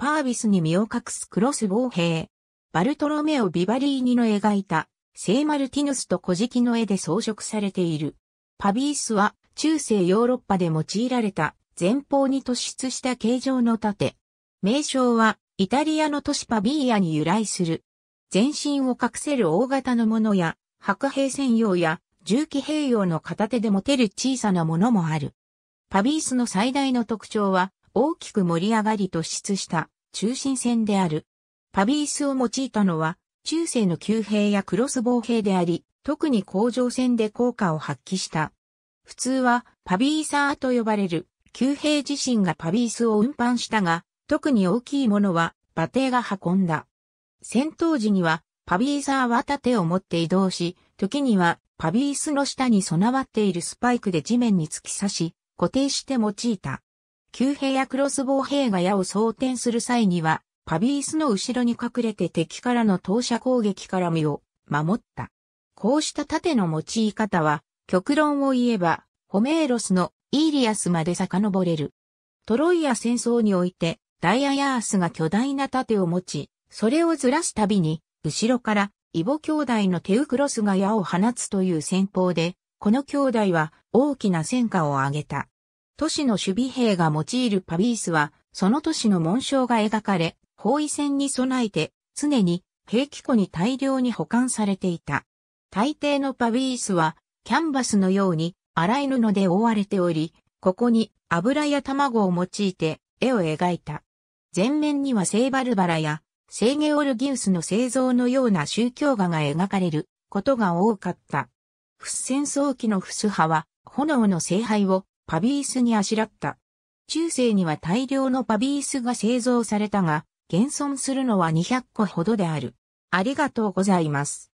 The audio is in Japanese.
パービスに身を隠すクロス防兵。バルトロメオ・ビバリーニの描いた聖マルティヌスと古事記の絵で装飾されている。パビースは中世ヨーロッパで用いられた前方に突出した形状の盾。名称はイタリアの都市パビーアに由来する。全身を隠せる大型のものや、白兵専用や重機兵用の片手で持てる小さなものもある。パビースの最大の特徴は大きく盛り上がり突出した中心戦である。パビースを用いたのは中世の弓兵やクロス防兵であり、特に工場戦で効果を発揮した。普通はパビーサーと呼ばれる弓兵自身がパビースを運搬したが、特に大きいものは馬蹄が運んだ。戦闘時にはパビーサーは盾を持って移動し、時にはパビースの下に備わっているスパイクで地面に突き刺し、固定して用いた。旧兵やクロスボウ兵が矢を装填する際には、パビースの後ろに隠れて敵からの投射攻撃から身を守った。こうした盾の用い方は、極論を言えば、ホメーロスのイーリアスまで遡れる。トロイア戦争において、ダイアヤースが巨大な盾を持ち、それをずらすたびに、後ろからイボ兄弟のテウクロスが矢を放つという戦法で、この兄弟は大きな戦果を上げた。都市の守備兵が用いるパビースは、その都市の紋章が描かれ、包囲戦に備えて、常に兵器庫に大量に保管されていた。大抵のパビースは、キャンバスのように、荒い布で覆われており、ここに油や卵を用いて絵を描いた。前面には聖バルバラや聖ゲオルギウスの製造のような宗教画が描かれることが多かった。フッ戦争期のフス派は炎の聖杯をパビースにあしらった。中世には大量のパビースが製造されたが、現存するのは200個ほどである。ありがとうございます。